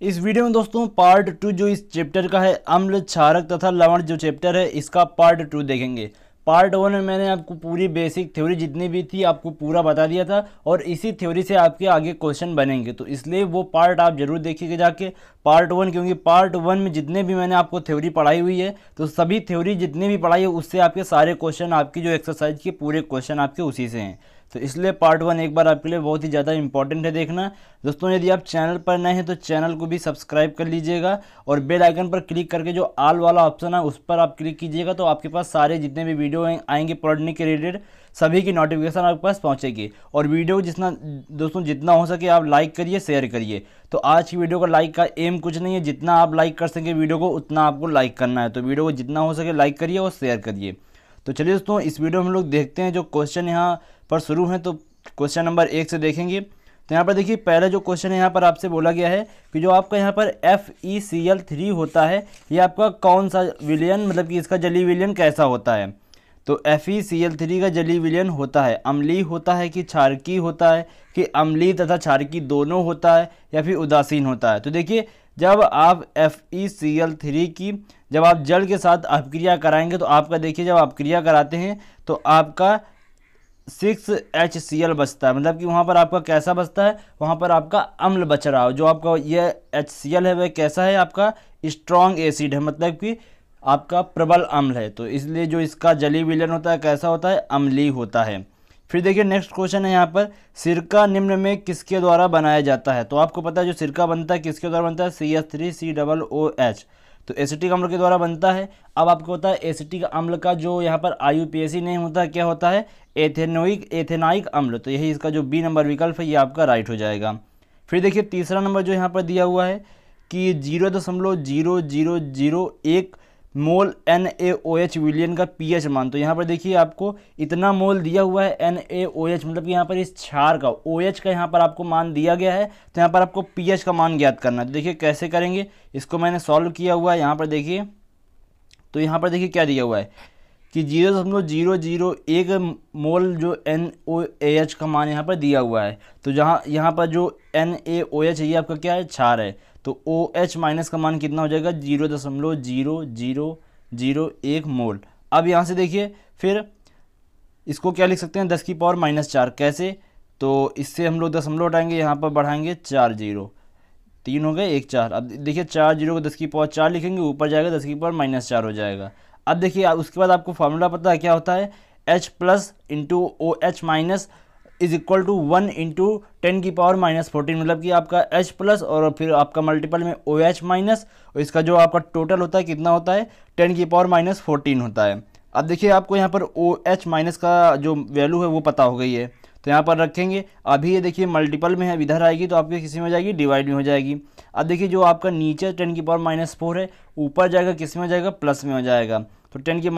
इस वीडियो में दोस्तों पार्ट टू जो इस चैप्टर का है अम्ल क्षारक तथा लवण जो चैप्टर है इसका पार्ट टू देखेंगे पार्ट वन में मैंने आपको पूरी बेसिक थ्योरी जितनी भी थी आपको पूरा बता दिया था और इसी थ्योरी से आपके आगे क्वेश्चन बनेंगे तो इसलिए वो पार्ट आप जरूर देखिएगा जाके पार्ट वन क्योंकि पार्ट वन में जितने भी मैंने आपको थ्योरी पढ़ाई हुई है तो सभी थ्योरी जितनी भी पढ़ाई है उससे आपके सारे क्वेश्चन आपकी जो एक्सरसाइज के पूरे क्वेश्चन आपके उसी से हैं तो इसलिए पार्ट वन एक बार आपके लिए बहुत ही ज़्यादा इंपॉर्टेंट है देखना दोस्तों यदि आप चैनल पर नए हैं तो चैनल को भी सब्सक्राइब कर लीजिएगा और बेल आइकन पर क्लिक करके जो आल वाला ऑप्शन है उस पर आप क्लिक कीजिएगा तो आपके पास सारे जितने भी वीडियो आएंगे पढ़ने के रिलेटेड सभी की नोटिफिकेशन आपके पास पहुँचेगी और वीडियो जितना दोस्तों जितना हो सके आप लाइक करिए शेयर करिए तो आज की वीडियो का लाइक का एम कुछ नहीं है जितना आप लाइक कर सकें वीडियो को उतना आपको लाइक करना है तो वीडियो को जितना हो सके लाइक करिए और शेयर करिए तो चलिए दोस्तों इस वीडियो में हम लोग देखते हैं जो क्वेश्चन यहाँ पर शुरू हैं तो क्वेश्चन नंबर एक से देखेंगे तो यहाँ पर देखिए पहला जो क्वेश्चन है यहाँ पर आपसे बोला गया है कि जो आपका यहाँ पर F E C L three होता है ये आपका कौन सा विलियन मतलब कि इसका जली विलियन कैसा होता है तो F E C L three का जली विलियन होता है अम्ली होता है कि क्षारकी होता है कि अम्ली तथा क्षारकी दोनों होता है या फिर उदासीन होता है तो देखिए जब आप F E C L three की जब आप जल के साथ अपक्रिया कराएंगे तो आपका देखिए जब आप क्रिया कराते हैं तो आपका सिक्स एच सी एल बचता है मतलब कि वहाँ पर आपका कैसा बचता है वहाँ पर आपका अम्ल बच रहा हो जो आपका यह एच सी एल है वह कैसा है आपका स्ट्रॉन्ग एसिड है मतलब कि आपका प्रबल अम्ल है तो इसलिए जो इसका जली विलयन होता है कैसा होता है अम्ली होता है फिर देखिए नेक्स्ट क्वेश्चन है यहाँ पर सिरका निम्न में किसके द्वारा बनाया जाता है तो आपको पता है जो सिरका बनता है किसके द्वारा बनता है C S three C double O H तो एसिटिक अम्ल के द्वारा बनता है अब आपको पता है एसिटिक अम्ल का जो यहाँ पर आई नहीं होता है क्या होता है एथेनोइक एथेनाइक अम्ल तो यही इसका जो बी नंबर विकल्प है ये आपका राइट हो जाएगा फिर देखिए तीसरा नंबर जो यहाँ पर दिया हुआ है कि जीरो दशमलव जीरो जीरो जीरो एक मोल एन ए ओ एच विलियन का पी एच मान तो यहाँ पर देखिए आपको इतना मोल दिया हुआ है एन ए ओ एच मतलब कि यहाँ पर इस क्षार का ओ एच का यहाँ पर आपको मान दिया गया है तो यहाँ पर आपको पी एच का मान ज्ञात करना है तो देखिए कैसे करेंगे इसको मैंने सॉल्व किया हुआ है यहाँ पर देखिए तो यहाँ पर देखिए क्या दिया हुआ है कि जीरो दशमलव जीरो जीरो एक मोल जो एन ओ एच का मान यहाँ पर दिया हुआ है तो जहाँ यहाँ पर जो एन ए ओ एच है ये आपका क्या है छार है तो ओ एच माइनस का मान कितना हो जाएगा जीरो दशमलव जीरो जीरो जीरो एक मोल अब यहाँ से देखिए फिर इसको क्या लिख सकते हैं दस की पावर माइनस चार कैसे तो इससे हम लोग दशमलव हटाएंगे यहाँ पर बढ़ाएंगे चार जीरो तीन हो गए एक चार अब देखिए चार जीरो को दस की पावर चार लिखेंगे ऊपर जाएगा दस की पावर माइनस चार हो जाएगा अब देखिए उसके बाद आपको फार्मूला पता है क्या होता है H plus into O H minus is equal to one into ten की पावर माइनस फोर्टीन मतलब कि आपका एच प्लस और फिर आपका मल्टीपल में ओ एच माइनस और इसका जो आपका टोटल होता है कितना होता है टेन की पावर माइनस फोर्टीन होता है अब देखिए आपको यहाँ पर ओ एच माइनस का जो वैल्यू है वो पता हो गई है तो यहाँ पर रखेंगे अभी ये देखिए मल्टीपल में है इधर आएगी तो आपके किसी में हो जाएगी डिवाइड में हो जाएगी अब देखिए जो आपका नीचे टेन की पावर माइनस फोर है ऊपर जाएगा किस में हो जाएगा प्लस में हो जाएगा तो टेन की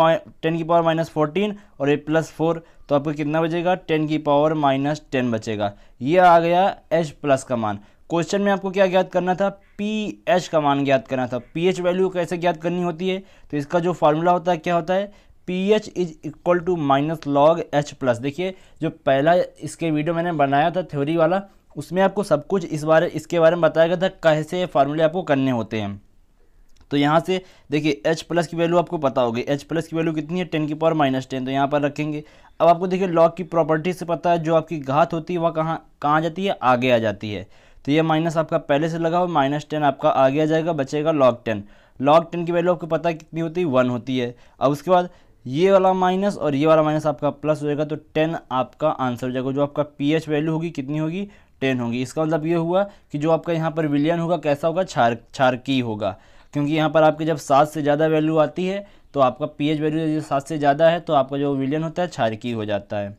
टेन की पावर माइनस फोर्टीन और ये प्लस फोर तो आपको कितना बचेगा टेन की पावर माइनस टेन बचेगा ये आ गया एच प्लस का मान क्वेश्चन में आपको क्या ज्ञात करना था पी एच का मान ज्ञात करना था पी एच वैल्यू कैसे ज्ञात करनी होती है तो इसका जो फार्मूला होता है क्या होता है P H is equal to minus log H plus देखिए जो पहला इसके वीडियो मैंने बनाया था थ्योरी वाला उसमें आपको सब कुछ इस बारे इसके बारे में बताया गया था कैसे फार्मूले आपको करने होते हैं तो यहाँ से देखिए एच प्लस की वैल्यू आपको पता होगी एच प्लस की वैल्यू कितनी है टेन की पावर माइनस टेन तो यहाँ पर रखेंगे अब आपको देखिए लॉग की प्रॉपर्टी से पता है जो आपकी घात होती है वह कहाँ कहाँ जाती है आगे आ जाती है तो ये माइनस आपका पहले से लगा हुआ माइनस टेन आपका आगे आ जाएगा बचेगा लॉग टेन लॉग टेन की वैल्यू आपको पता है कितनी होती है वन होती है अब उसके बाद ये वाला माइनस और ये वाला माइनस आपका प्लस हो जाएगा तो टेन आपका आंसर हो जाएगा जो आपका पी एच वैल्यू होगी कितनी होगी टेन होगी इसका मतलब ये हुआ कि जो आपका यहाँ पर विलियन होगा कैसा होगा छार छारकी होगा क्योंकि यहाँ पर आपकी जब सात से ज़्यादा वैल्यू आती है तो आपका पीएच वैल्यू यदि सात से ज़्यादा है तो आपका जो विलियन होता है छारकी हो जाता है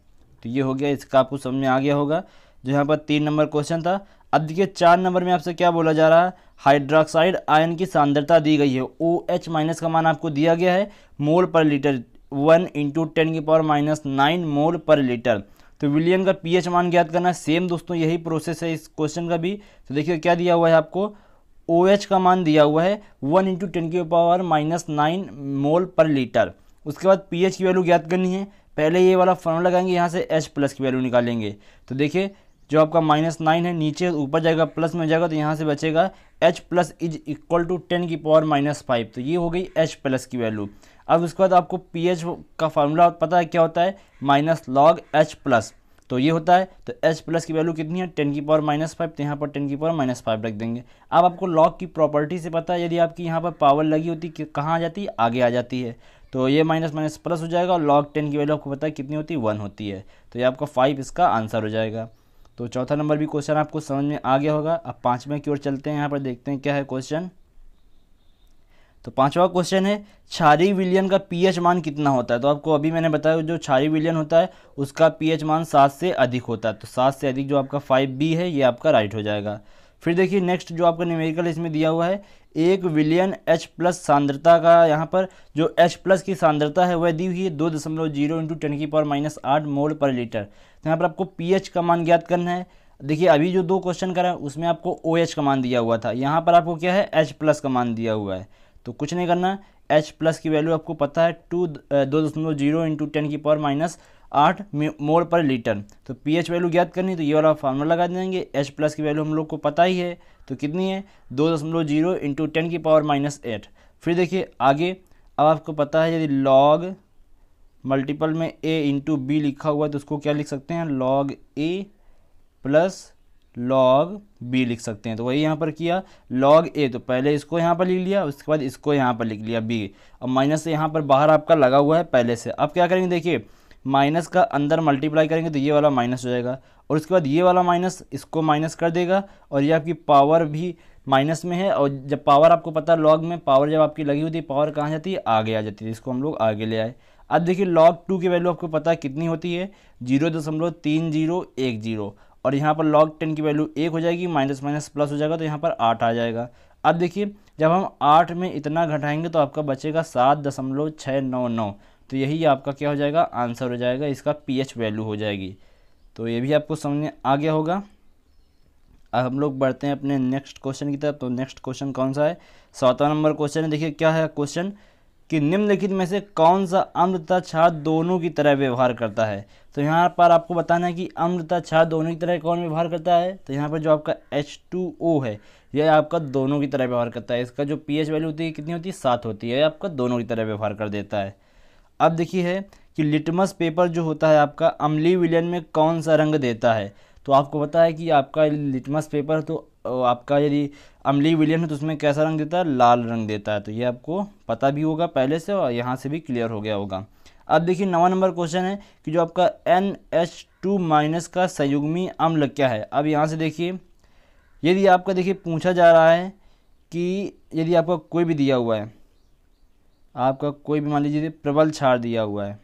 तो ये हो गया इसका आपको समझ में आ गया होगा जो यहाँ पर तीन नंबर क्वेश्चन था अब देखिए चार नंबर में आपसे क्या बोला जा रहा है हाइड्रोक्साइड आयन की सांद्रता दी गई है ओ एच माइनस का मान आपको दिया गया है मोल पर लीटर वन इंटू टेन की पावर माइनस नाइन मोल पर लीटर तो विलियन का पीएच मान ज्ञात करना सेम दोस्तों यही प्रोसेस है इस क्वेश्चन का भी तो देखिए क्या दिया हुआ है आपको ओ OH का मान दिया हुआ है वन इंटू टेन की पावर माइनस नाइन मोल पर लीटर उसके बाद पी की वैल्यू ज्ञात करनी है पहले ये वाला फॉर्म लगाएंगे यहाँ से एच प्लस की वैल्यू निकालेंगे तो देखिए जो आपका माइनस नाइन है नीचे ऊपर जाएगा प्लस में जाएगा तो यहाँ से बचेगा H plus is equal to ten की पावर माइनस फाइव तो ये हो गई एच प्लस की वैल्यू अब उसके बाद आपको पी एच का फार्मूला पता है क्या होता है माइनस लॉग एच प्लस तो ये होता है तो एच प्लस की वैल्यू कितनी है टेन की पावर माइनस फाइव तो यहाँ पर टेन की पावर माइनस फाइव रख देंगे अब आपको लॉग की प्रॉपर्टी से पता है यदि आपकी यहाँ पर पावर लगी होती कहाँ आ जाती है आगे आ जाती है तो ये माइनस माइनस प्लस हो जाएगा और लॉग टेन की वैल्यू आपको पता है कितनी होती है वन होती है तो ये आपका फाइव इसका आंसर हो जाएगा तो चौथा नंबर भी क्वेश्चन आपको समझ में आ गया होगा अब पाँचवें की ओर चलते हैं यहाँ पर देखते हैं क्या है क्वेश्चन तो पांचवा क्वेश्चन है छारी विलियन का पीएच मान कितना होता है तो आपको अभी मैंने बताया जो छारी विलियन होता है उसका पीएच मान सात से अधिक होता है तो सात से अधिक जो आपका फाइव बी है ये आपका राइट हो जाएगा फिर देखिए नेक्स्ट जो आपका न्यूमेरिकल इसमें दिया हुआ है एक विलियन एच प्लस सांद्रता का यहाँ पर जो एच प्लस की सांद्रता है वह दी हुई है दो दशमलव जीरो इंटू टेन की पावर माइनस आठ मोल पर लीटर तो यहाँ पर आपको पीएच का मान ज्ञात करना है देखिए अभी जो दो क्वेश्चन करा उसमें आपको ओ OH एच का मान दिया हुआ था यहाँ पर आपको क्या है एच प्लस का मान दिया हुआ है तो कुछ नहीं करना एच प्लस की वैल्यू आपको पता है टू दो दशमलव जीरो इंटू टेन की पावर माइनस आठ मोल पर लीटर तो पी एच वैल्यू ज्ञात करनी तो ये वाला फार्मूला लगा देंगे एच प्लस की वैल्यू हम लोग को पता ही है तो कितनी है दो दशमलव जीरो इंटू टेन की पावर माइनस एट फिर देखिए आगे अब आपको पता है यदि लॉग मल्टीपल में ए इंटू बी लिखा हुआ है तो उसको क्या लिख सकते हैं log A plus log B लिख सकते हैं तो वही यहाँ पर किया लॉग ए तो पहले इसको यहाँ पर लिख लिया उसके बाद इसको यहाँ पर लिख लिया बी अब माइनस यहाँ पर बाहर आपका लगा हुआ है पहले से अब क्या करेंगे देखिए माइनस का अंदर मल्टीप्लाई करेंगे तो ये वाला माइनस हो जाएगा और उसके बाद ये वाला माइनस इसको माइनस कर देगा और ये आपकी पावर भी माइनस में है और जब पावर आपको पता है लॉग में पावर जब आपकी लगी होती है पावर कहाँ जाती है आगे आ जाती है इसको हम लोग आगे ले आए अब देखिए लॉग टू की वैल्यू आपको पता है कितनी होती है जीरो दशमलव तीन जीरो एक जीरो और यहाँ पर लॉग टेन की वैल्यू एक हो जाएगी माइनस माइनस प्लस हो जाएगा तो यहाँ पर आठ आ जाएगा अब देखिए जब हम आठ में इतना घटाएंगे तो आपका बचेगा सात दशमलव छः नौ नौ तो यही आपका क्या हो जाएगा आंसर हो जाएगा इसका पीएच वैल्यू हो जाएगी तो ये भी आपको समझ आ गया होगा अब हम लोग बढ़ते हैं अपने नेक्स्ट क्वेश्चन की तरफ तो नेक्स्ट क्वेश्चन कौन सा है सौतवा नंबर क्वेश्चन है देखिए क्या है क्वेश्चन कि निम्नलिखित में से कौन सा अम्ल तथा दोनों की तरह व्यवहार करता है तो यहाँ पर आपको बताना है कि अम्ल तथा दोनों की तरह कौन व्यवहार करता है तो यहाँ पर जो आपका H2O है यह आपका दोनों की तरह व्यवहार करता है इसका जो पी वैल्यू होती है कितनी होती है सात होती है यह आपका दोनों की तरह व्यवहार कर देता है अब देखिए है कि लिटमस पेपर जो होता है आपका अम्ली विलयन में कौन सा रंग देता है तो आपको पता है कि आपका लिटमस पेपर तो आपका यदि अमली विलियन है तो उसमें कैसा रंग देता है लाल रंग देता है तो ये आपको पता भी होगा पहले से और यहाँ से भी क्लियर हो गया होगा अब देखिए नवा नंबर क्वेश्चन है कि जो आपका एन एच टू माइनस का संयुग्मी अम्ल क्या है अब यहाँ से देखिए यदि आपका देखिए पूछा जा रहा है कि यदि आपका कोई भी दिया हुआ है आपका कोई भी मान लीजिए प्रबल छार दिया हुआ है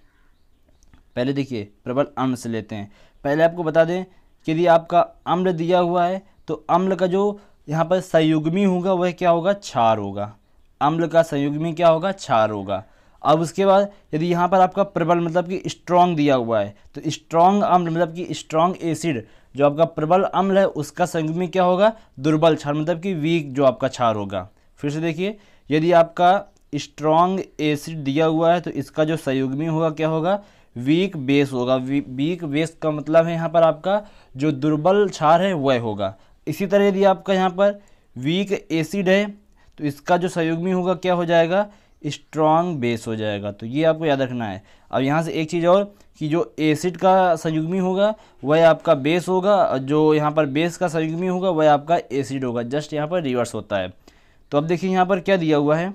पहले देखिए प्रबल अम्ल से लेते हैं पहले आपको बता दें कि यदि आपका अम्ल दिया हुआ है तो अम्ल का जो यहाँ पर संयुग्मी होगा वह क्या होगा क्षार होगा अम्ल का संयुग्मी क्या होगा क्षार होगा अब उसके बाद यदि यहाँ पर आपका प्रबल मतलब कि स्ट्रॉन्ग दिया हुआ है तो स्ट्रॉन्ग अम्ल मतलब कि स्ट्रॉन्ग एसिड जो आपका प्रबल अम्ल है उसका संयुग्मी क्या होगा दुर्बल क्षार मतलब कि वीक जो आपका क्षार होगा फिर से देखिए यदि आपका स्ट्रॉन्ग एसिड दिया हुआ है तो इसका जो संयुग्मी होगा क्या होगा वीक बेस होगा वीक बेस का मतलब है यहाँ पर आपका जो दुर्बल क्षार है वह होगा इसी तरह यदि आपका यहाँ पर वीक एसिड है तो इसका जो संयुग्मी होगा क्या हो जाएगा स्ट्रॉन्ग बेस हो जाएगा तो ये आपको याद रखना है अब यहाँ से एक चीज़ और कि जो एसिड का संयुग्मी होगा वह आपका बेस होगा और जो यहाँ पर बेस का संयुग्मी होगा वह आपका एसिड होगा जस्ट यहाँ पर रिवर्स होता है तो अब देखिए यहाँ पर क्या दिया हुआ है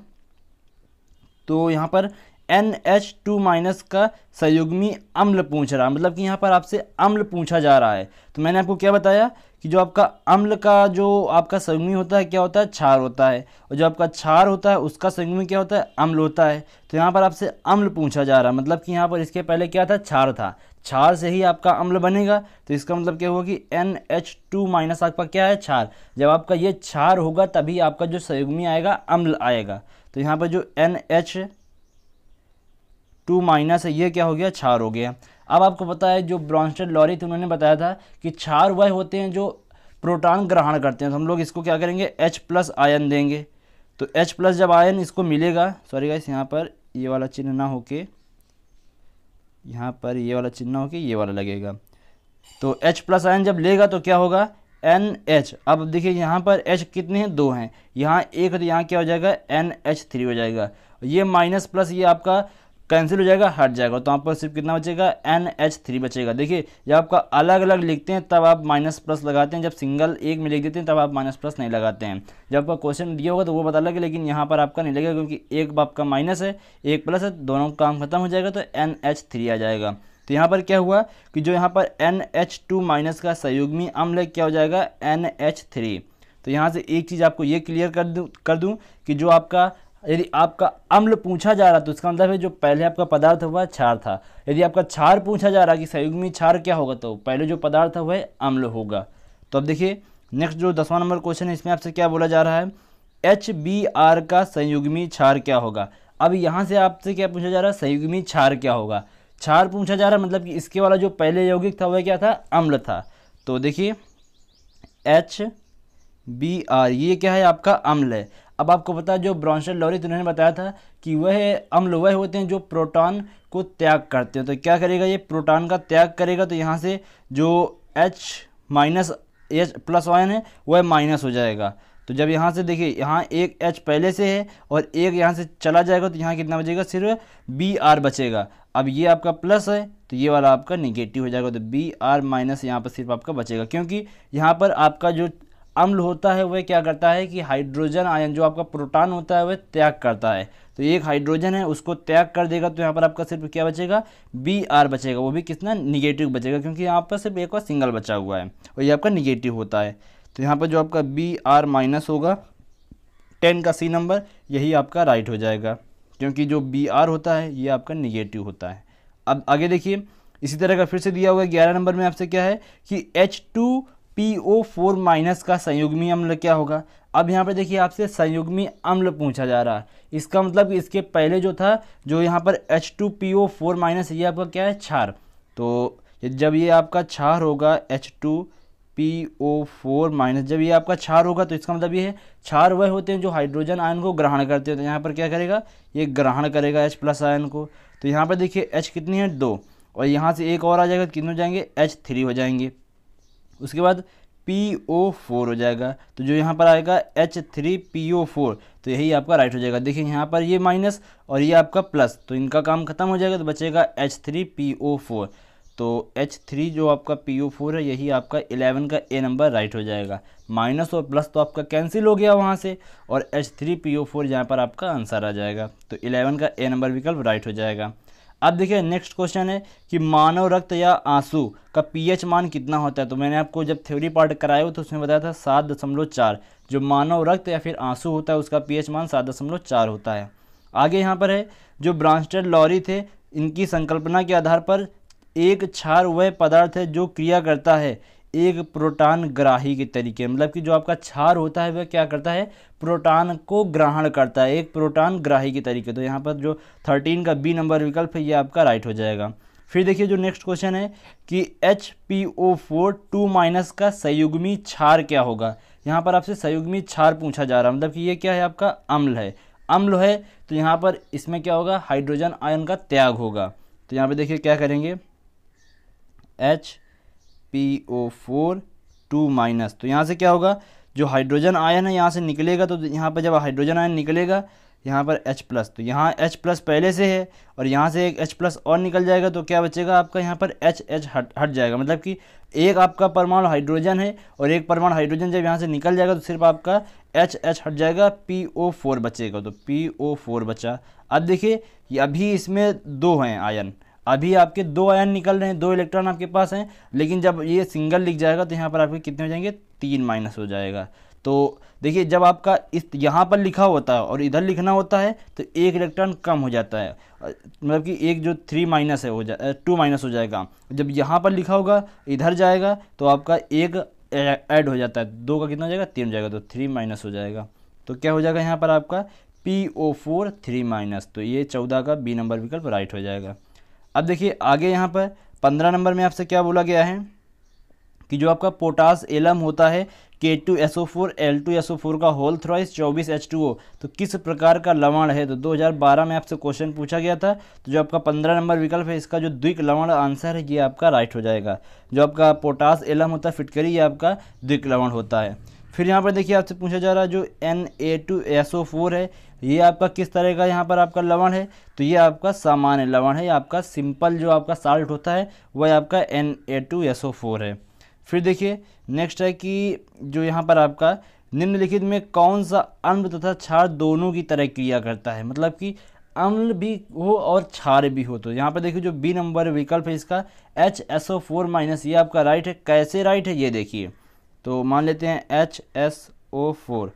तो यहाँ पर एन एच टू माइनस का संयुग्मी अम्ल पूछ रहा मतलब कि यहाँ पर आपसे अम्ल पूछा जा रहा है तो मैंने आपको क्या बताया कि जो आपका अम्ल का जो आपका संयुग्मी होता है क्या होता है क्षार होता है और जो आपका क्षार होता है उसका संयुग्मी क्या होता है अम्ल होता है तो यहाँ पर आपसे अम्ल पूछा जा रहा है मतलब कि यहाँ पर इसके पहले क्या था क्षार था क्षार से ही आपका अम्ल बनेगा तो इसका मतलब क्या होगा कि एन एच टू माइनस आपका क्या है क्षार जब आपका ये क्षार होगा तभी आपका जो संयुग्मी आएगा अम्ल आएगा तो यहाँ पर जो एन एच टू माइनस है ये क्या हो गया छार हो गया अब आपको पता है जो ब्रॉन्स्टेड लॉरी थी उन्होंने बताया था कि छार वह होते हैं जो प्रोटॉन ग्रहण करते हैं तो हम लोग इसको क्या करेंगे H प्लस आयन देंगे तो H प्लस जब आयन इसको मिलेगा सॉरी गाइस यहाँ पर ये वाला चिन्ह ना होके यहाँ पर ये वाला चिन्ह होके ये वाला लगेगा तो H प्लस आयन जब लेगा तो क्या होगा एन एच अब देखिए यहाँ पर एच कितने हैं दो हैं यहाँ एक तो यहाँ क्या हो जाएगा एन एच थ्री हो जाएगा ये माइनस प्लस ये आपका कैंसिल हो जाएगा हट जाएगा तो आपका पर सिर्फ कितना बचेगा एन एच थ्री बचेगा देखिए जब आपका अलग अलग लिखते हैं तब आप माइनस प्लस लगाते हैं जब सिंगल एक में लिख देते हैं तब आप माइनस प्लस नहीं लगाते हैं जब आपका क्वेश्चन दिया होगा तो वो पता लगे लेकिन यहाँ पर आपका नहीं लगेगा क्योंकि एक आपका माइनस है एक प्लस है दोनों काम खत्म हो जाएगा तो एन एच थ्री आ जाएगा तो यहाँ पर क्या हुआ कि जो यहाँ पर एन एच टू माइनस का संयुग्मी अम्ल क्या हो जाएगा एन एच थ्री तो यहाँ से एक चीज़ आपको ये क्लियर कर दूँ कर दूँ कि जो आपका यदि आपका अम्ल पूछा जा रहा तो इसका मतलब है जो पहले आपका पदार्थ हुआ क्षार था यदि आपका क्षार पूछा जा रहा कि संयुग्मी क्षार क्या होगा तो पहले जो पदार्थ है वह अम्ल होगा तो अब देखिए नेक्स्ट जो दसवां नंबर क्वेश्चन है इसमें आपसे क्या बोला जा रहा है एच बी आर का संयुग्मी क्षार क्या होगा अब यहाँ से आपसे क्या पूछा जा रहा है संयुग्मी क्षार क्या होगा क्षार पूछा जा रहा है मतलब कि इसके वाला जो पहले यौगिक था वह क्या था अम्ल था तो देखिए एच बी आर ये क्या है आपका अम्ल है अब आपको पता है जो ब्रॉन्शन लॉरित तो उन्होंने बताया था कि वह अम्ल वह होते हैं जो प्रोटॉन को त्याग करते हैं तो क्या करेगा ये प्रोटॉन का त्याग करेगा तो यहाँ से जो H minus H plus one है वह माइनस हो जाएगा तो जब यहाँ से देखिए यहाँ एक H पहले से है और एक यहाँ से चला जाएगा तो यहाँ कितना बचेगा सिर्फ बी आर बचेगा अब ये आपका प्लस है तो ये वाला आपका निगेटिव हो जाएगा तो बी आर माइनस यहाँ पर सिर्फ आपका बचेगा क्योंकि यहाँ पर आपका जो अम्ल होता है वह क्या करता है कि हाइड्रोजन आयन जो आपका प्रोटॉन होता है वह त्याग करता है तो एक हाइड्रोजन है उसको त्याग कर देगा तो यहाँ पर आपका सिर्फ क्या बचेगा बी आर बचेगा वो भी कितना निगेटिव बचेगा क्योंकि यहाँ पर सिर्फ एक और सिंगल बचा हुआ है और ये आपका निगेटिव होता है तो यहाँ पर जो आपका बी आर माइनस होगा टेन का सी नंबर यही आपका राइट हो जाएगा क्योंकि जो बी आर होता है ये आपका निगेटिव होता है अब आगे देखिए इसी तरह का फिर से दिया हुआ है ग्यारह नंबर में आपसे क्या है कि H two P O four minus का संयुग्मी अम्ल क्या होगा अब यहाँ पर देखिए आपसे संयुग्मी अम्ल पूछा जा रहा है इसका मतलब इसके पहले जो था जो यहाँ पर H two P O four minus ये आपका क्या है क्षार तो जब ये आपका क्षार होगा H two P O four minus जब ये आपका क्षार होगा तो इसका मतलब ये है क्षार वह होते हैं जो हाइड्रोजन आयन को ग्रहण करते हैं तो यहाँ पर क्या करेगा ये ग्रहण करेगा एच प्लस आयन को तो यहाँ पर देखिए एच कितनी है दो और यहाँ से एक और आ जाएगा तो कितने हो जाएंगे एच थ्री हो जाएंगे उसके बाद पी ओ फोर हो जाएगा तो जो यहाँ पर आएगा H three P O four तो यही आपका राइट हो जाएगा देखिए यहाँ पर ये माइनस और ये आपका प्लस तो इनका काम खत्म हो जाएगा तो बचेगा H three P O four तो एच थ्री जो आपका पी ओ फोर है यही आपका इलेवन का ए नंबर राइट हो जाएगा माइनस और प्लस तो आपका कैंसिल हो गया वहाँ से और H three P O four यहाँ पर आपका आंसर आ जाएगा तो इलेवन का ए नंबर विकल्प राइट हो जाएगा अब देखिए नेक्स्ट क्वेश्चन है कि मानव रक्त या आंसू का पीएच मान कितना होता है तो मैंने आपको जब थ्योरी पार्ट कराया हो तो उसमें बताया था सात दशमलव चार जो मानव रक्त या फिर आंसू होता है उसका पीएच मान सात दशमलव चार होता है आगे यहाँ पर है जो ब्रांस्टेड लॉरी थे इनकी संकल्पना के आधार पर एक क्षार वह पदार्थ है जो क्रिया करता है एक प्रोटान ग्राही के तरीके मतलब कि जो आपका क्षार होता है वह क्या करता है प्रोटान को ग्रहण करता है एक प्रोटान ग्राही के तरीके तो यहाँ पर जो थर्टीन का बी नंबर विकल्प है ये आपका राइट हो जाएगा फिर देखिए जो नेक्स्ट क्वेश्चन है कि H P O four two minus का संयुग्मी क्षार क्या होगा यहाँ पर आपसे संयुग्मी क्षार पूछा जा रहा है मतलब कि ये क्या है आपका अम्ल है अम्ल है तो यहाँ पर इसमें क्या होगा हाइड्रोजन आयन का त्याग होगा तो यहाँ पर देखिए क्या करेंगे H P O four two minus तो यहाँ से क्या होगा जो हाइड्रोजन आयन है यहाँ से निकलेगा तो यहाँ पर जब हाइड्रोजन आयन निकलेगा यहाँ पर H प्लस तो यहाँ H प्लस पहले से है और यहाँ से एक H प्लस और निकल जाएगा तो क्या बचेगा आपका यहाँ पर H H हट हट जाएगा मतलब कि एक आपका परमाणु हाइड्रोजन है और एक परमाणु हाइड्रोजन जब यहाँ से निकल जाएगा तो सिर्फ आपका एच एच हट जाएगा पी ओ फोर बचेगा तो पी ओ फोर बचा अब देखिए अभी इसमें दो हैं आयन अभी आपके दो आयन निकल रहे हैं दो इलेक्ट्रॉन आपके पास हैं लेकिन जब ये सिंगल लिख जाएगा तो यहाँ पर आपके कितने हो जाएंगे तीन माइनस हो जाएगा तो देखिए जब आपका इस यहाँ पर लिखा होता है और इधर लिखना होता है तो एक इलेक्ट्रॉन कम हो जाता है मतलब कि एक जो थ्री माइनस है हो जा टू माइनस हो जाएगा जब यहाँ पर लिखा होगा इधर जाएगा तो आपका एक ऐड हो जाता है दो का कितना हो जाएगा तीन हो जाएगा तो थ्री माइनस हो जाएगा तो क्या हो जाएगा यहाँ पर आपका P O four three minus तो ये चौदह का बी नंबर विकल्प राइट हो जाएगा अब देखिए आगे यहाँ पर पंद्रह नंबर में आपसे क्या बोला गया है कि जो आपका पोटास एलम होता है K two S O four L two S O four का होल थ्रॉइस चौबीस एच टू ओ तो किस प्रकार का लवण है तो 2012 में आपसे क्वेश्चन पूछा गया था तो जो आपका 15 नंबर विकल्प है इसका जो द्विक लवण आंसर है ये आपका राइट हो जाएगा जो आपका पोटास एलम होता है फिटकरी ये आपका द्विक लवण होता है फिर यहाँ पर देखिए आपसे पूछा जा रहा है जो N A two S O four है ये आपका किस तरह का यहाँ पर आपका लवण है तो ये आपका सामान्य लवण है आपका सिंपल जो आपका साल्ट होता है वह आपका N A two S O four है फिर देखिए नेक्स्ट है कि जो यहाँ पर आपका निम्नलिखित में कौन सा अम्ल तथा क्षार दोनों की तरह क्रिया करता है मतलब कि अम्ल भी हो और क्षार भी हो तो यहाँ पर देखिए जो बी नंबर विकल्प है इसका H S O four minus ये आपका राइट है कैसे राइट है ये देखिए तो मान लेते हैं एच एस ओ फोर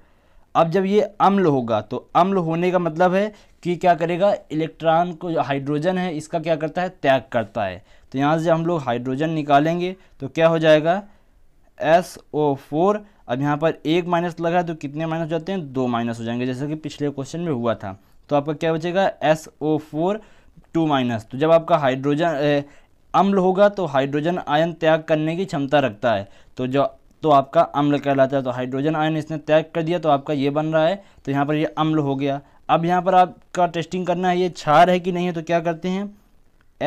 अब जब ये अम्ल होगा तो अम्ल होने का मतलब है कि क्या करेगा इलेक्ट्रॉन को जो हाइड्रोजन है इसका क्या करता है त्याग करता है तो यहाँ से हम लोग हाइड्रोजन निकालेंगे तो क्या हो जाएगा एस ओ फोर अब यहाँ पर एक माइनस लगा तो कितने माइनस हो जाते हैं दो माइनस हो जाएंगे जैसे कि पिछले क्वेश्चन में हुआ था तो आपका क्या बचेगा S O four two minus तो जब आपका हाइड्रोजन अम्ल होगा तो हाइड्रोजन आयन त्याग करने की क्षमता रखता है तो जो तो आपका अम्ल कहलाता है तो हाइड्रोजन आयन इसने त्याग कर दिया तो आपका ये बन रहा है तो यहाँ पर ये अम्ल हो गया अब यहाँ पर आपका टेस्टिंग करना है ये छार है कि नहीं है तो क्या करते हैं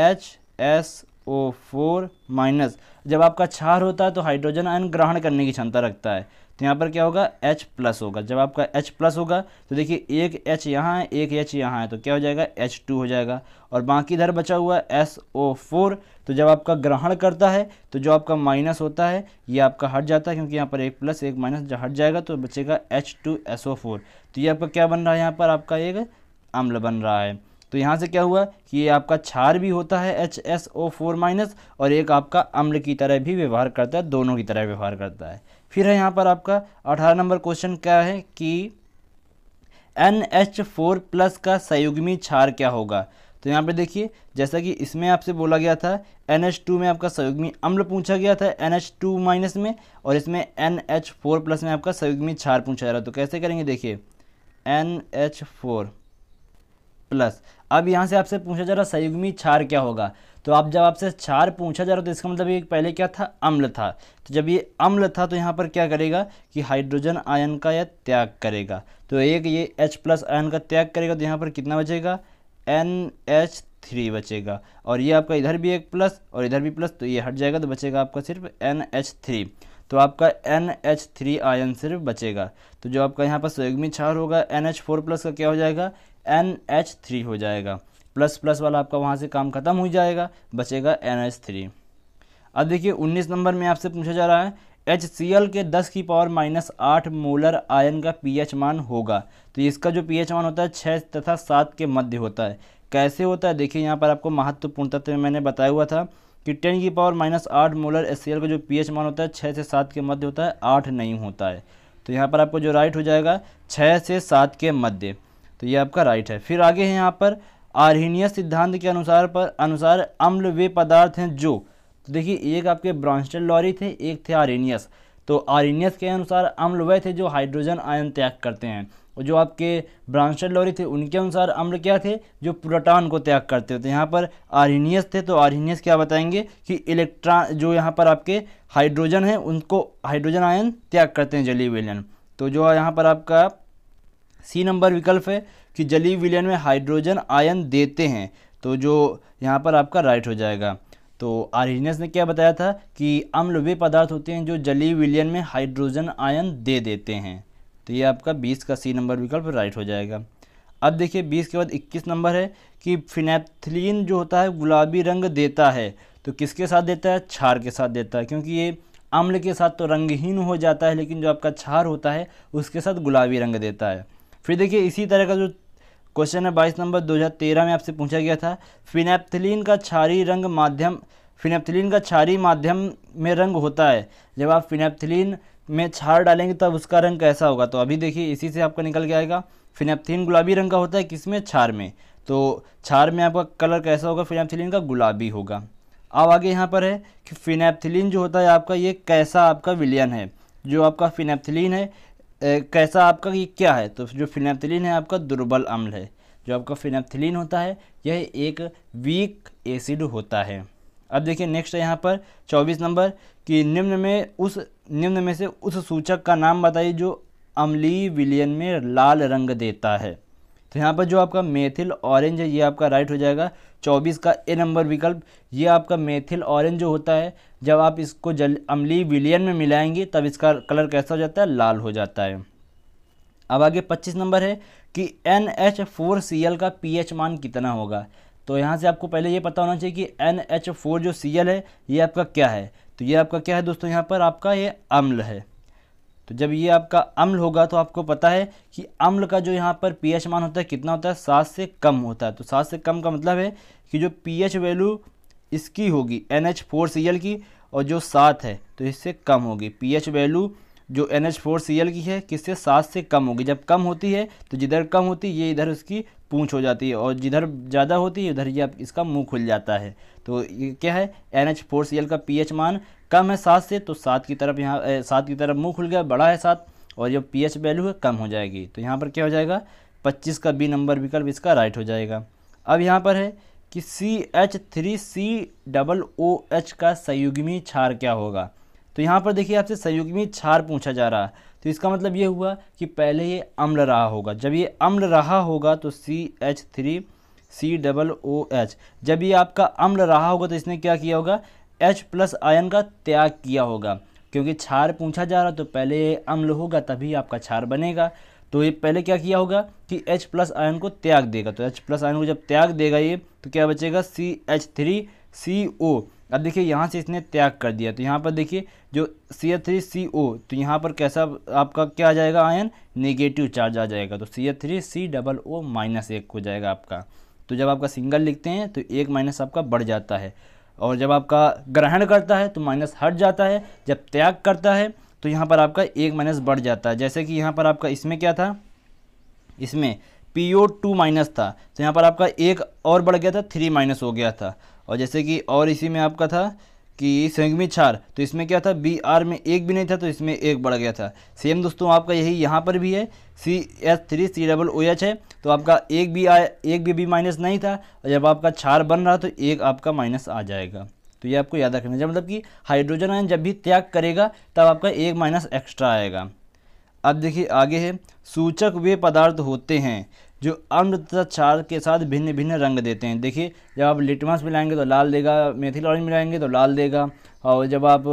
H S O four minus जब आपका छार होता है तो हाइड्रोजन आयन ग्रहण करने की क्षमता रखता है तो यहाँ पर क्या होगा H प्लस होगा जब आपका H प्लस होगा तो देखिए एक H यहाँ है एक H यहाँ है तो क्या हो जाएगा H टू हो जाएगा और बाकी इधर बचा हुआ SO4 तो जब आपका ग्रहण करता है तो जो आपका माइनस होता है ये आपका हट जाता है क्योंकि यहाँ पर एक प्लस एक माइनस जब हट जाएगा तो बचेगा H two S O four तो ये आपका क्या बन रहा है यहाँ पर आपका एक अम्ल बन रहा है तो यहाँ से क्या हुआ कि ये आपका क्षार भी होता है H S O four minus और एक आपका अम्ल की तरह भी व्यवहार करता है दोनों की तरह व्यवहार करता है फिर है यहाँ पर आपका अठारह नंबर क्वेश्चन क्या है कि एन एच फोर प्लस का संयुग्मी क्षार क्या होगा तो यहाँ पे देखिए जैसा कि इसमें आपसे बोला गया था NH2 में आपका सयुग्मी अम्ल पूछा गया था NH2 माइनस में और इसमें NH4 प्लस में आपका संयुग्मी क्षार पूछा जा रहा तो कैसे करेंगे देखिए NH4 प्लस अब यहाँ से आपसे पूछा जा रहा सयुग्मी क्षार क्या होगा तो आप जब आपसे क्षार पूछा जा रहा तो इसका मतलब ये पहले क्या था अम्ल था तो जब ये अम्ल था तो यहाँ पर क्या करेगा कि हाइड्रोजन आयन का यह त्याग करेगा तो एक ये H प्लस आयन का त्याग करेगा तो यहाँ पर कितना बचेगा एन एच थ्री बचेगा और ये आपका इधर भी एक प्लस और इधर भी प्लस तो ये हट जाएगा तो बचेगा आपका सिर्फ एन एच थ्री तो आपका एन एच थ्री आयन सिर्फ बचेगा तो जो आपका यहाँ पर सोयगमी क्षार होगा एन एच फोर प्लस का क्या हो जाएगा एन एच थ्री हो जाएगा प्लस प्लस वाला आपका वहाँ से काम खत्म हो जाएगा बचेगा एन एच थ्री अब देखिए उन्नीस नंबर में आपसे पूछा जा रहा है एच सी एल के 10 की पावर माइनस आठ मोलर आयन का पीएच मान होगा तो इसका जो पीएच मान होता है छः तथा सात के मध्य होता है कैसे होता है देखिए यहाँ पर आपको महत्वपूर्ण तत्व में मैंने बताया हुआ था कि टेन की पावर माइनस आठ मोलर एच सी एल का जो पीएच मान होता है छः से सात के मध्य होता है आठ नहीं होता है तो यहाँ पर आपको जो राइट हो जाएगा छः से सात के मध्य तो ये आपका राइट है फिर आगे है यहाँ पर आर्नियस सिद्धांत के अनुसार पर अनुसार अम्ल वे पदार्थ हैं जो तो देखिए एक आपके ब्रॉन्स्टेड लॉरी थे एक थे आरिनियस तो आरिनियस के अनुसार अम्ल वह थे जो हाइड्रोजन आयन त्याग करते हैं और जो आपके ब्रांस्टन लॉरी थे उनके अनुसार अम्ल क्या थे जो प्रोटॉन को त्याग करते थे यहाँ पर आरिनियस थे तो आरिनियस क्या बताएंगे कि इलेक्ट्रॉन जो यहाँ पर आपके हाइड्रोजन है उनको हाइड्रोजन आयन त्याग करते हैं जली विलियन तो जो यहाँ पर आपका सी नंबर विकल्प है कि जली विलियन में हाइड्रोजन आयन देते हैं तो जो यहाँ पर आपका राइट हो जाएगा तो आरिजनस ने क्या बताया था कि अम्ल वे पदार्थ होते हैं जो जली विलियन में हाइड्रोजन आयन दे देते हैं तो ये आपका बीस का सी नंबर विकल्प राइट हो जाएगा अब देखिए बीस के बाद इक्कीस नंबर है कि फिनेथलिन जो होता है गुलाबी रंग देता है तो किसके साथ देता है छार के साथ देता है क्योंकि ये अम्ल के साथ तो रंगहीन हो जाता है लेकिन जो आपका छार होता है उसके साथ गुलाबी रंग देता है फिर देखिए इसी तरह का जो क्वेश्चन है बाईस नंबर 2013 में आपसे पूछा गया था फिनेप्थिलीन का छारी रंग माध्यम फिनेप्थिलीन का छारी माध्यम में रंग होता है जब आप फिनेप्थिलीन में छार डालेंगे तब उसका रंग कैसा होगा तो अभी देखिए इसी से आपका निकल के आएगा फिनेप्थिलीन गुलाबी रंग का होता है किस में छार में तो छार में आपका कलर कैसा होगा फिनेप्थिलीन का गुलाबी होगा अब आगे यहाँ पर है कि फिनेप्थिलीन जो होता है आपका ये कैसा आपका विलियन है जो आपका फिनेप्थिलीन है कैसा आपका ये क्या है तो जो फिनेप्थिलिन है आपका दुर्बल अम्ल है जो आपका फिनेप्थिलिन होता है यह एक वीक एसिड होता है अब देखिए नेक्स्ट है यहाँ पर चौबीस नंबर कि निम्न में उस निम्न में से उस सूचक का नाम बताइए जो अम्लीय विलियन में लाल रंग देता है तो यहाँ पर जो आपका मेथिल ऑरेंज है ये आपका राइट हो जाएगा चौबीस का ए नंबर विकल्प ये आपका मेथिल ऑरेंज जो होता है जब आप इसको जल अमली विलियन में मिलाएंगे तब इसका कलर कैसा हो जाता है लाल हो जाता है अब आगे पच्चीस नंबर है कि N H four C L का पी एच मान कितना होगा तो यहाँ से आपको पहले ये पता होना चाहिए कि एन एच फोर जो सी एल है ये आपका क्या है तो ये आपका क्या है दोस्तों यहाँ पर आपका ये अम्ल है तो जब ये आपका अम्ल होगा तो आपको पता है कि अम्ल का जो यहाँ पर पीएच मान होता है कितना होता है सात से कम होता है तो सात से कम का मतलब है कि जो पीएच वैल्यू इसकी होगी N H four C L की और जो सात है तो इससे कम होगी पीएच वैल्यू जो N H four C L की है किससे सात से कम होगी जब कम होती है तो जिधर कम होती है ये इधर उसकी पूँछ हो जाती है और जिधर ज़्यादा होती है उधर ये इसका मुँह खुल जाता है तो ये क्या है N H four C L का पी एच मान कम है सात से तो सात की तरफ यहाँ सात की तरफ मुँह खुल गया बड़ा है सात और जो पी एच वैल्यू है कम हो जाएगी तो यहाँ पर क्या हो जाएगा पच्चीस का बी नंबर विकल्प इसका राइट हो जाएगा अब यहाँ पर है कि C H three C double O H का संयुग्मी क्षार क्या होगा तो यहाँ पर देखिए आपसे संयुग्मी क्षार पूछा जा रहा है तो इसका मतलब ये हुआ कि पहले ये अम्ल रहा होगा जब ये अम्ल रहा होगा तो C H three C double O H जब ये आपका अम्ल रहा होगा तो इसने क्या किया होगा एच प्लस आयन का त्याग किया होगा क्योंकि क्षार पूछा जा रहा तो पहले अम्ल होगा तभी आपका क्षार बनेगा तो ये पहले क्या किया होगा कि H प्लस आयन को त्याग देगा तो H प्लस आयन को जब त्याग देगा ये तो क्या बचेगा सी एच थ्री सी ओ अब देखिए यहाँ से इसने त्याग कर दिया तो यहाँ पर देखिए जो सी एच थ्री सी ओ तो यहाँ पर कैसा आपका क्या आ जाएगा आयन नेगेटिव चार्ज आ जाएगा तो C H three C double O minus एक हो जाएगा आपका तो जब आपका सिंगल लिखते हैं तो एक माइनस आपका बढ़ जाता है और जब आपका ग्रहण करता है तो माइनस हट जाता है जब त्याग करता है तो यहाँ पर आपका एक माइनस बढ़ जाता है जैसे कि यहाँ पर आपका इसमें क्या था इसमें पी ओ टू माइनस था तो यहाँ पर आपका एक और बढ़ गया था थ्री माइनस हो गया था और जैसे कि और इसी में आपका था कि संयुग में चार तो इसमें क्या था बी आर में एक भी नहीं था तो इसमें एक बढ़ गया था सेम दोस्तों आपका यही यहाँ पर भी है C S three C double O H है तो आपका एक भी आ एक भी बी माइनस नहीं था और जब आपका चार बन रहा तो एक आपका माइनस आ जाएगा तो ये आपको याद रखना चाहिए मतलब कि हाइड्रोजन आयन जब भी त्याग करेगा तब आपका एक माइनस एक्स्ट्रा आएगा अब देखिए आगे है सूचक वे पदार्थ होते हैं जो अम्ल तथा क्षार के साथ भिन्न भिन्न रंग देते हैं देखिए जब आप लिटमस मिलाएंगे तो लाल देगा मेथिल ऑरेंज मिलाएंगे तो लाल देगा और जब आप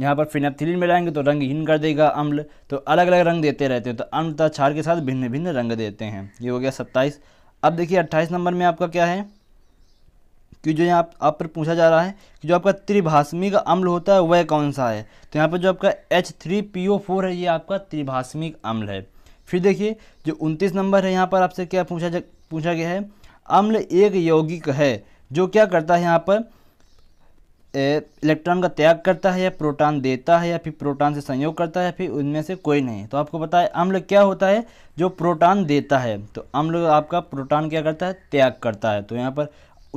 यहाँ पर फिनाथिलीन मिलाएंगे तो रंगहीन कर देगा अम्ल तो अलग अलग रंग देते रहते हैं तो अम्ल तथा क्षार के साथ भिन्न भिन्न रंग देते हैं ये हो गया सत्ताईस अब देखिए अट्ठाईस नंबर में आपका क्या है कि जो यहाँ आप पर पूछा जा रहा है कि जो आपका त्रिभाषमिक अम्ल होता है वह कौन सा है तो यहाँ पर जो आपका H three P O four है ये आपका त्रिभाषमिक अम्ल है फिर देखिए जो उनतीस नंबर है यहाँ पर आपसे क्या पूछा जा पूछा गया है अम्ल एक यौगिक है जो क्या करता है यहाँ पर इलेक्ट्रॉन का त्याग करता है या प्रोटॉन देता है या फिर प्रोटॉन से संयोग करता है या फिर उनमें से कोई नहीं तो आपको पता है अम्ल क्या होता है जो प्रोटॉन देता है तो अम्ल आपका प्रोटॉन क्या करता है त्याग करता है तो यहाँ पर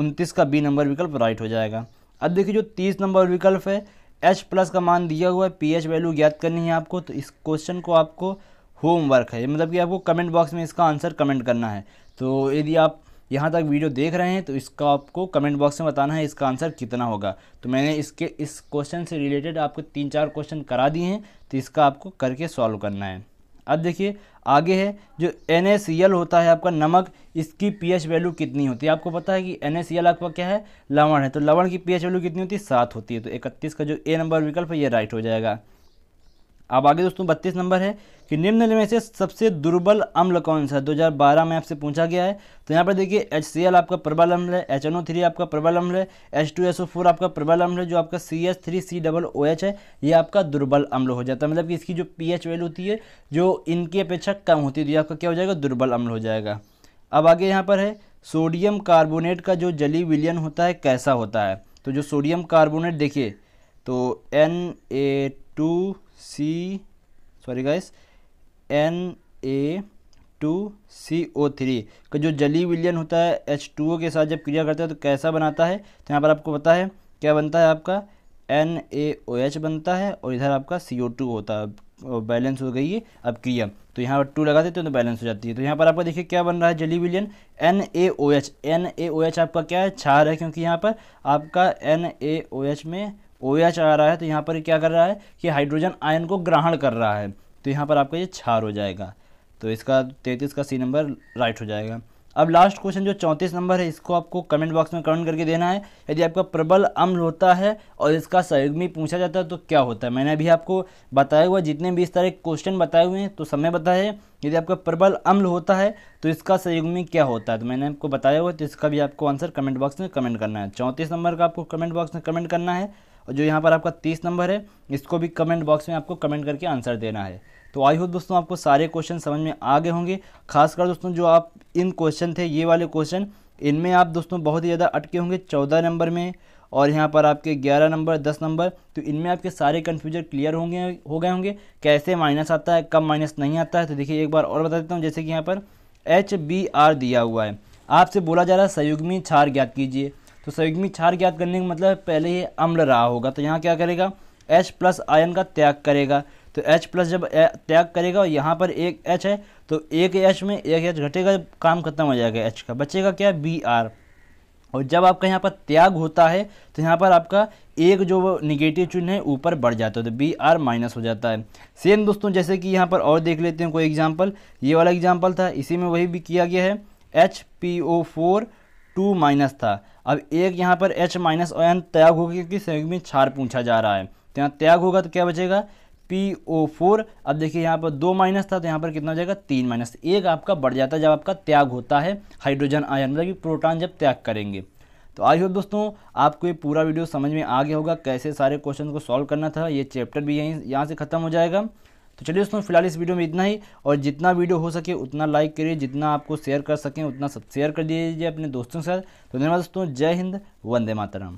उनतीस का बी नंबर विकल्प राइट हो जाएगा अब देखिए जो तीस नंबर विकल्प है एच प्लस का मान दिया हुआ है पी एच वैल्यू ज्ञात करनी है आपको तो इस क्वेश्चन को आपको होमवर्क है मतलब कि आपको कमेंट बॉक्स में इसका आंसर कमेंट करना है तो यदि आप यहाँ तक वीडियो देख रहे हैं तो इसका आपको कमेंट बॉक्स में बताना है इसका आंसर कितना होगा तो मैंने इसके इस क्वेश्चन से रिलेटेड आपको तीन चार क्वेश्चन करा दिए हैं तो इसका आपको करके सॉल्व करना है अब देखिए आगे है जो एन होता है आपका नमक इसकी पी वैल्यू कितनी होती है आपको पता है कि एन आपका क्या है लवण है तो लवण की पी वैल्यू कितनी होती है सात होती है तो इकतीस का जो ए नंबर विकल्प है ये राइट हो जाएगा अब आगे दोस्तों बत्तीस नंबर है कि निम्न में से सबसे दुर्बल अम्ल कौन सा है 2012 में आपसे पूछा गया है तो यहाँ पर देखिए एच सी एल आपका प्रबल अम्ल है एच एन ओ थ्री आपका प्रबल अम्ल है H two S O four आपका प्रबल अम्ल है जो आपका C H three C double O H है ये आपका दुर्बल अम्ल हो जाता है मतलब कि इसकी जो पी एच वैल्यू होती है जो इनकी अपेक्षा कम होती है तो आपका क्या हो जाएगा दुर्बल अम्ल हो जाएगा अब आगे यहाँ पर है सोडियम कार्बोनेट का जो जली विलियन होता है कैसा होता है तो जो सोडियम कार्बोनेट देखिए तो N A two C sorry guys N A two C O three का जो जली विलियन होता है एच टू ओ के साथ जब क्रिया करता है तो कैसा बनाता है तो यहाँ पर आपको पता है क्या बनता है आपका एन ए ओ एच बनता है और इधर आपका सी ओ टू होता है बैलेंस हो गई है अब क्रिया तो यहाँ पर टू लगाते हैं तो बैलेंस हो जाती है तो यहाँ पर आपका देखिए क्या बन रहा है जली विलियन N A O H N A O H आपका क्या है छार है क्योंकि यहाँ पर आपका एन ए ओ एच में ओ एच आ रहा है तो यहाँ पर क्या कर रहा है कि हाइड्रोजन आयन को ग्रहण कर रहा है तो यहाँ पर आपका ये क्षार हो जाएगा तो इसका तैंतीस का सी नंबर राइट हो जाएगा अब लास्ट क्वेश्चन जो चौंतीस नंबर है इसको आपको कमेंट बॉक्स में कमेंट करके देना है यदि आपका प्रबल अम्ल होता है और इसका संयुग्मी पूछा जाता है तो क्या होता है मैंने अभी आपको बताया हुआ जितने भी इस तरह के क्वेश्चन बताए हुए हैं तो समय बताया है यदि आपका प्रबल अम्ल होता है तो इसका संयुग्मी क्या होता है तो मैंने आपको बताया हुआ तो इसका भी आपको आंसर कमेंट बॉक्स में कमेंट करना है चौंतीस नंबर का आपको कमेंट बॉक्स में कमेंट करना है और जो यहाँ पर आपका तीस नंबर है इसको भी कमेंट बॉक्स में आपको कमेंट करके आंसर देना है तो आई होप दोस्तों आपको सारे क्वेश्चन समझ में आ गए होंगे खासकर दोस्तों जो आप इन क्वेश्चन थे ये वाले क्वेश्चन इनमें आप दोस्तों बहुत ही ज़्यादा अटके होंगे चौदह नंबर में और यहाँ पर आपके ग्यारह नंबर दस नंबर तो इनमें आपके सारे कन्फ्यूजन क्लियर होंगे हो गए होंगे कैसे माइनस आता है कब माइनस नहीं आता है तो देखिए एक बार और बता देता हूँ जैसे कि यहाँ पर एच बी आर दिया हुआ है आपसे बोला जा रहा है संयुग्मी क्षार ज्ञात कीजिए तो संयुग्मी क्षार ज्ञात करने का मतलब पहले ये अम्ल रहा होगा तो यहाँ क्या करेगा एच प्लस आयन का त्याग करेगा तो H प्लस जब त्याग करेगा और यहाँ पर एक H है तो एक H में एक H घटेगा काम खत्म हो जाएगा H का बचेगा क्या बी आर और जब आपका यहाँ पर त्याग होता है तो यहाँ पर आपका एक जो निगेटिव चिन्ह है ऊपर बढ़ जाता है तो बी आर माइनस हो जाता है सेम दोस्तों जैसे कि यहाँ पर और देख लेते हैं कोई एग्जाम्पल ये वाला एग्जाम्पल था इसी में वही भी किया गया है H P O four two minus था अब एक यहाँ पर एच माइनस ओ एन त्याग होगा क्योंकि संयुक्त में क्षार पूछा जा रहा है तो यहाँ त्याग होगा तो क्या बचेगा पी ओ फोर अब देखिए यहाँ पर दो माइनस था तो यहाँ पर कितना हो जाएगा तीन माइनस एक आपका बढ़ जाता है जब आपका त्याग होता है हाइड्रोजन आयन मतलब कि प्रोटॉन जब त्याग करेंगे तो आई होप दोस्तों आपको ये पूरा वीडियो समझ में आ गया होगा कैसे सारे क्वेश्चन को सॉल्व करना था ये चैप्टर भी यहीं यहाँ से ख़त्म हो जाएगा तो चलिए दोस्तों फिलहाल इस वीडियो में इतना ही और जितना वीडियो हो सके उतना लाइक करिए जितना आपको शेयर कर सकें उतना सब शेयर कर दीजिए अपने दोस्तों के साथ तो धन्यवाद दोस्तों जय हिंद वंदे मातरम